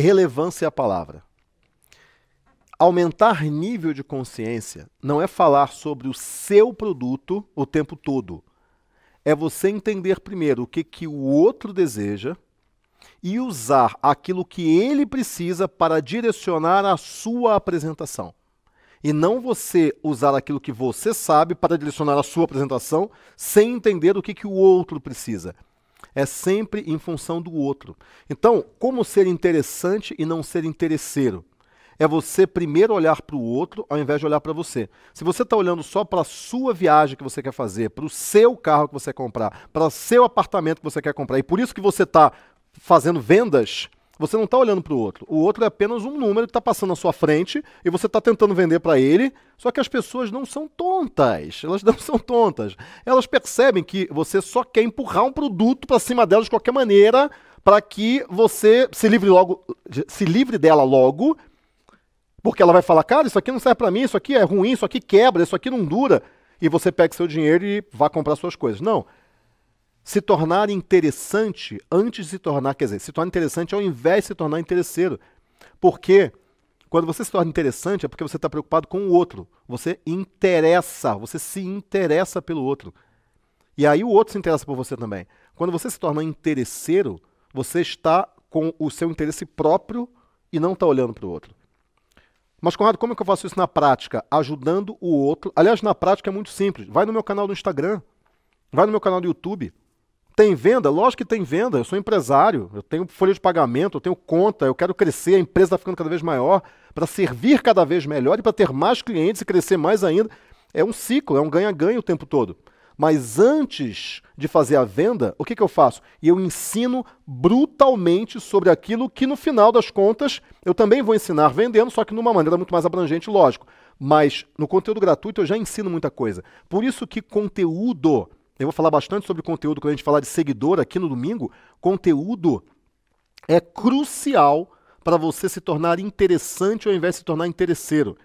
relevância é a palavra. Aumentar nível de consciência não é falar sobre o seu produto o tempo todo. É você entender primeiro o que, que o outro deseja e usar aquilo que ele precisa para direcionar a sua apresentação. E não você usar aquilo que você sabe para direcionar a sua apresentação sem entender o que, que o outro precisa é sempre em função do outro. Então, como ser interessante e não ser interesseiro? É você primeiro olhar para o outro ao invés de olhar para você. Se você está olhando só para a sua viagem que você quer fazer, para o seu carro que você quer comprar, para o seu apartamento que você quer comprar, e por isso que você está fazendo vendas, você não está olhando para o outro. O outro é apenas um número que está passando na sua frente e você está tentando vender para ele. Só que as pessoas não são tontas. Elas não são tontas. Elas percebem que você só quer empurrar um produto para cima delas de qualquer maneira para que você se livre logo, se livre dela logo, porque ela vai falar, cara, isso aqui não serve para mim, isso aqui é ruim, isso aqui quebra, isso aqui não dura, e você pega seu dinheiro e vá comprar suas coisas. Não se tornar interessante antes de se tornar, quer dizer, se tornar interessante ao invés de se tornar interesseiro. Porque quando você se torna interessante é porque você está preocupado com o outro. Você interessa, você se interessa pelo outro. E aí o outro se interessa por você também. Quando você se torna interesseiro, você está com o seu interesse próprio e não está olhando para o outro. Mas, Conrado, como é que eu faço isso na prática? Ajudando o outro. Aliás, na prática é muito simples. Vai no meu canal do Instagram, vai no meu canal do YouTube, tem venda? Lógico que tem venda. Eu sou empresário, eu tenho folha de pagamento, eu tenho conta, eu quero crescer, a empresa está ficando cada vez maior, para servir cada vez melhor e para ter mais clientes e crescer mais ainda. É um ciclo, é um ganha-ganha o tempo todo. Mas antes de fazer a venda, o que, que eu faço? Eu ensino brutalmente sobre aquilo que, no final das contas, eu também vou ensinar vendendo, só que de uma maneira muito mais abrangente, lógico. Mas no conteúdo gratuito eu já ensino muita coisa. Por isso que conteúdo eu vou falar bastante sobre conteúdo quando a gente falar de seguidor aqui no domingo. Conteúdo é crucial para você se tornar interessante ao invés de se tornar interesseiro.